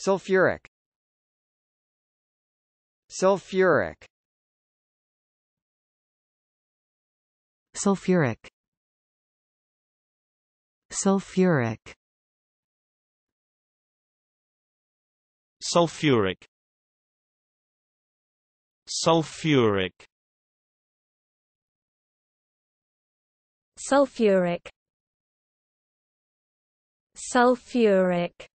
Sulfuric Sulfuric Sulfuric Sulfuric Sulfuric Sulfuric Sulfuric Sulfuric